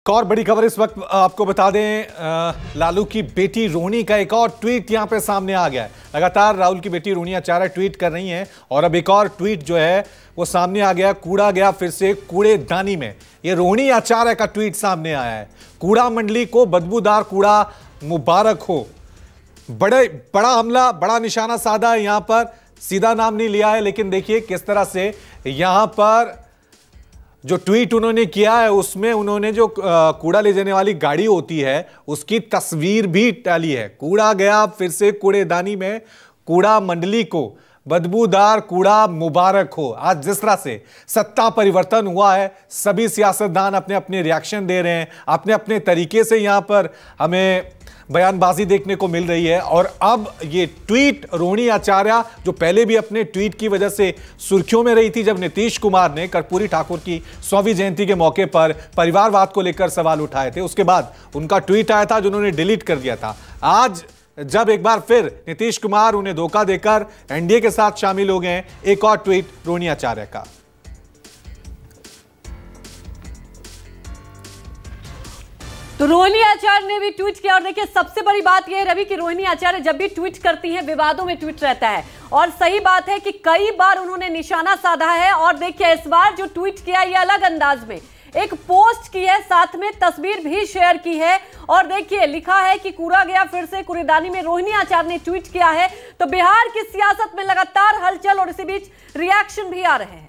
एक और बड़ी खबर इस वक्त आपको बता दें लालू की बेटी रोहिणी का एक और ट्वीट यहां पे सामने आ गया है लगातार राहुल की बेटी रोहिणी आचार्य ट्वीट कर रही हैं और अब एक और ट्वीट जो है वो सामने आ गया कूड़ा गया फिर से कूड़ेदानी में ये रोहिणी आचार्य का ट्वीट सामने आया है कूड़ा मंडली को बदबूदार कूड़ा मुबारक हो बड़े बड़ा हमला बड़ा निशाना साधा है यहाँ पर सीधा नाम नहीं लिया है लेकिन देखिए किस तरह से यहाँ पर जो ट्वीट उन्होंने किया है उसमें उन्होंने जो कूड़ा ले जाने वाली गाड़ी होती है उसकी तस्वीर भी डाली है कूड़ा गया फिर से कूड़ेदानी में कूड़ा मंडली को बदबूदार कूड़ा मुबारक हो आज जिस तरह से सत्ता परिवर्तन हुआ है सभी सियासतदान अपने अपने रिएक्शन दे रहे हैं अपने अपने तरीके से यहाँ पर हमें बयानबाजी देखने को मिल रही है और अब ये ट्वीट रोहिणी आचार्य जो पहले भी अपने ट्वीट की वजह से सुर्खियों में रही थी जब नीतीश कुमार ने कर्पूरी ठाकुर की सौवीं जयंती के मौके पर परिवारवाद को लेकर सवाल उठाए थे उसके बाद उनका ट्वीट आया था जो उन्होंने डिलीट कर दिया था आज जब एक बार फिर नीतीश कुमार उन्हें धोखा देकर एनडीए के साथ शामिल हो गए एक और ट्वीट रोहिणी आचार्य का तो रोहिणी आचार्य ने भी ट्वीट किया और देखिए सबसे बड़ी बात यह रवि कि रोहिणी आचार्य जब भी ट्वीट करती हैं विवादों में ट्वीट रहता है और सही बात है कि कई बार उन्होंने निशाना साधा है और देखिए इस बार जो ट्वीट किया ये अलग अंदाज में एक पोस्ट की है साथ में तस्वीर भी शेयर की है और देखिए लिखा है कि कूड़ा गया फिर से कूड़ेदानी में रोहिणी आचार्य ने ट्वीट किया है तो बिहार की सियासत में लगातार हलचल और इसी बीच रिएक्शन भी आ रहे हैं